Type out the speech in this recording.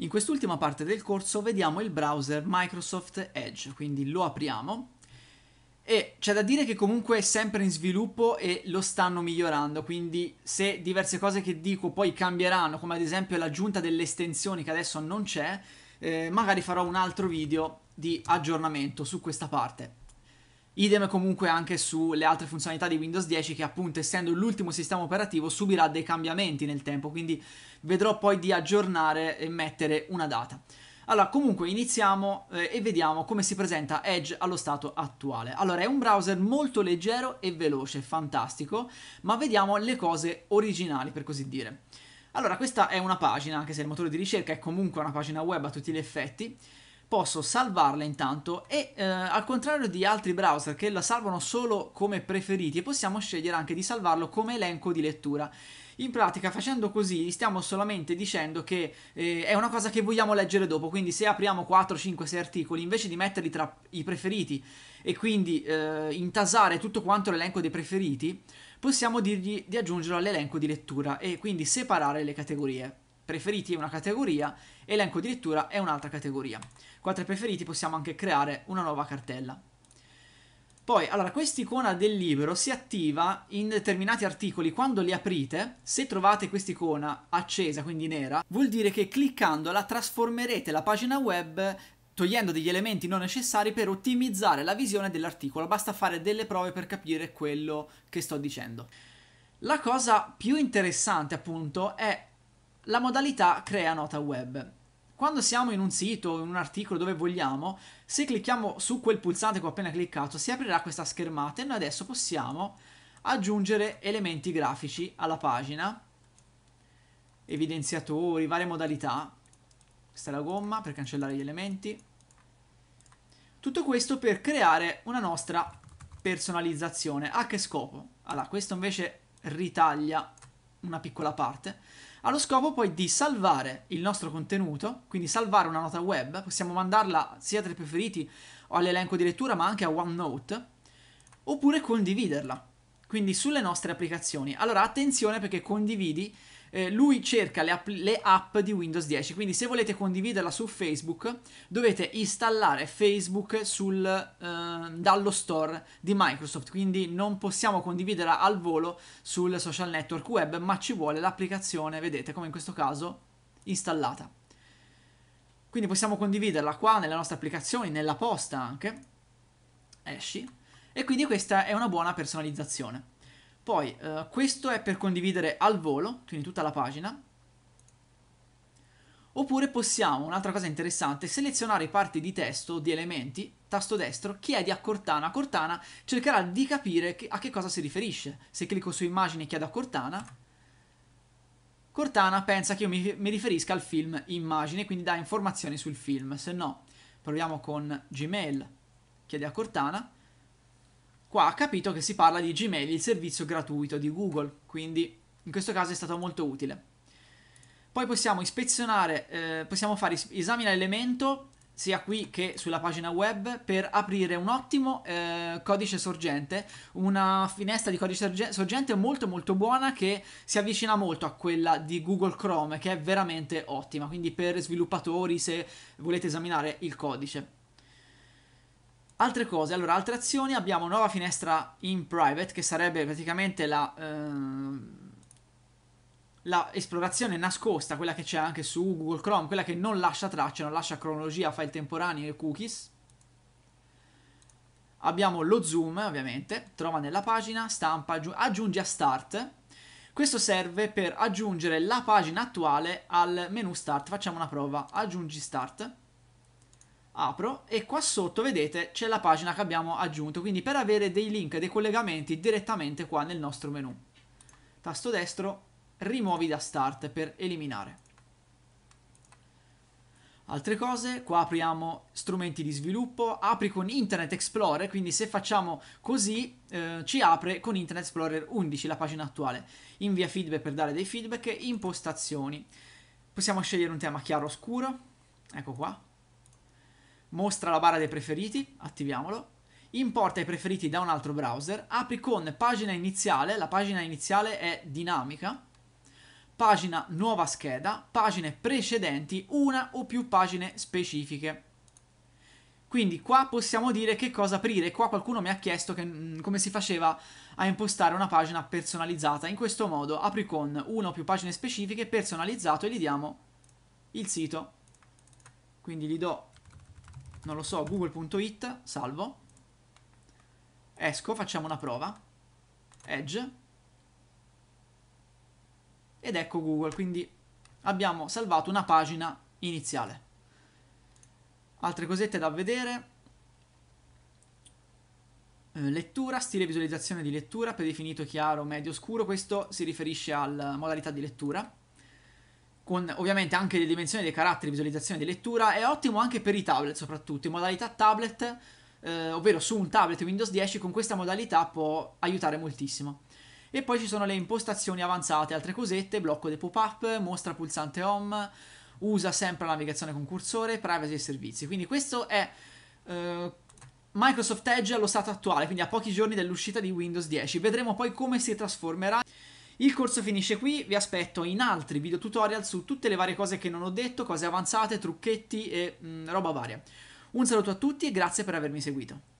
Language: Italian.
In quest'ultima parte del corso vediamo il browser Microsoft Edge, quindi lo apriamo e c'è da dire che comunque è sempre in sviluppo e lo stanno migliorando, quindi se diverse cose che dico poi cambieranno, come ad esempio l'aggiunta delle estensioni che adesso non c'è, eh, magari farò un altro video di aggiornamento su questa parte. Idem comunque anche sulle altre funzionalità di Windows 10 che appunto essendo l'ultimo sistema operativo subirà dei cambiamenti nel tempo, quindi vedrò poi di aggiornare e mettere una data. Allora, comunque iniziamo eh, e vediamo come si presenta Edge allo stato attuale. Allora, è un browser molto leggero e veloce, fantastico, ma vediamo le cose originali, per così dire. Allora, questa è una pagina, anche se il motore di ricerca è comunque una pagina web a tutti gli effetti, posso salvarla intanto e eh, al contrario di altri browser che la salvano solo come preferiti possiamo scegliere anche di salvarlo come elenco di lettura. In pratica facendo così stiamo solamente dicendo che eh, è una cosa che vogliamo leggere dopo, quindi se apriamo 4, 5, 6 articoli invece di metterli tra i preferiti e quindi eh, intasare tutto quanto l'elenco dei preferiti, possiamo dirgli di aggiungerlo all'elenco di lettura e quindi separare le categorie preferiti è una categoria, elenco di lettura è un'altra categoria. Qua tra i preferiti possiamo anche creare una nuova cartella. Poi, allora, quest'icona del libro si attiva in determinati articoli. Quando li aprite, se trovate quest'icona accesa, quindi nera, vuol dire che cliccandola trasformerete la pagina web togliendo degli elementi non necessari per ottimizzare la visione dell'articolo. Basta fare delle prove per capire quello che sto dicendo. La cosa più interessante, appunto, è la modalità crea nota web. Quando siamo in un sito in un articolo dove vogliamo, se clicchiamo su quel pulsante che ho appena cliccato, si aprirà questa schermata e noi adesso possiamo aggiungere elementi grafici alla pagina, evidenziatori, varie modalità. Questa è la gomma per cancellare gli elementi. Tutto questo per creare una nostra personalizzazione. A che scopo? Allora, questo invece ritaglia una piccola parte, allo scopo poi di salvare il nostro contenuto, quindi salvare una nota web, possiamo mandarla sia tra i preferiti o all'elenco di lettura ma anche a OneNote, oppure condividerla, quindi sulle nostre applicazioni. Allora attenzione perché condividi eh, lui cerca le app, le app di Windows 10, quindi se volete condividerla su Facebook dovete installare Facebook sul, eh, dallo store di Microsoft, quindi non possiamo condividerla al volo sul social network web, ma ci vuole l'applicazione, vedete come in questo caso, installata. Quindi possiamo condividerla qua nelle nostre applicazioni, nella posta anche, esci, e quindi questa è una buona personalizzazione. Poi eh, questo è per condividere al volo, quindi tutta la pagina. Oppure possiamo, un'altra cosa interessante, selezionare parti di testo, di elementi, tasto destro, chiedi a Cortana. Cortana cercherà di capire che, a che cosa si riferisce. Se clicco su immagini e chiedo a Cortana, Cortana pensa che io mi, mi riferisca al film immagine, quindi dà informazioni sul film. Se no, proviamo con Gmail, chiedi a Cortana qua ha capito che si parla di Gmail, il servizio gratuito di Google, quindi in questo caso è stato molto utile. Poi possiamo ispezionare, eh, possiamo fare esamina elemento sia qui che sulla pagina web per aprire un ottimo eh, codice sorgente, una finestra di codice sorgente molto molto buona che si avvicina molto a quella di Google Chrome che è veramente ottima, quindi per sviluppatori se volete esaminare il codice. Altre cose, allora, altre azioni, abbiamo nuova finestra in private, che sarebbe praticamente la... Ehm, la esplorazione nascosta, quella che c'è anche su Google Chrome, quella che non lascia tracce, non lascia cronologia, file temporanei e cookies. Abbiamo lo zoom, ovviamente, trova nella pagina, stampa, aggiungi a start. Questo serve per aggiungere la pagina attuale al menu start. Facciamo una prova, aggiungi start apro e qua sotto vedete c'è la pagina che abbiamo aggiunto quindi per avere dei link dei collegamenti direttamente qua nel nostro menu tasto destro rimuovi da start per eliminare altre cose qua apriamo strumenti di sviluppo apri con internet explorer quindi se facciamo così eh, ci apre con internet explorer 11 la pagina attuale invia feedback per dare dei feedback impostazioni possiamo scegliere un tema chiaro o scuro ecco qua mostra la barra dei preferiti, attiviamolo, importa i preferiti da un altro browser, apri con pagina iniziale, la pagina iniziale è dinamica, pagina nuova scheda, pagine precedenti, una o più pagine specifiche. Quindi qua possiamo dire che cosa aprire, qua qualcuno mi ha chiesto che, mm, come si faceva a impostare una pagina personalizzata, in questo modo apri con una o più pagine specifiche, personalizzato e gli diamo il sito, quindi gli do non lo so, google.it, salvo, esco, facciamo una prova, edge, ed ecco Google, quindi abbiamo salvato una pagina iniziale. Altre cosette da vedere, eh, lettura, stile visualizzazione di lettura, predefinito chiaro, medio, scuro, questo si riferisce alla modalità di lettura, con ovviamente anche le dimensioni dei caratteri, visualizzazione di lettura, è ottimo anche per i tablet soprattutto, in modalità tablet, eh, ovvero su un tablet Windows 10 con questa modalità può aiutare moltissimo. E poi ci sono le impostazioni avanzate, altre cosette, blocco dei pop-up, mostra pulsante home, usa sempre la navigazione con cursore, privacy e servizi. Quindi questo è eh, Microsoft Edge allo stato attuale, quindi a pochi giorni dall'uscita di Windows 10. Vedremo poi come si trasformerà. Il corso finisce qui, vi aspetto in altri video tutorial su tutte le varie cose che non ho detto, cose avanzate, trucchetti e mh, mm, roba varia. Un saluto a tutti e grazie per avermi seguito.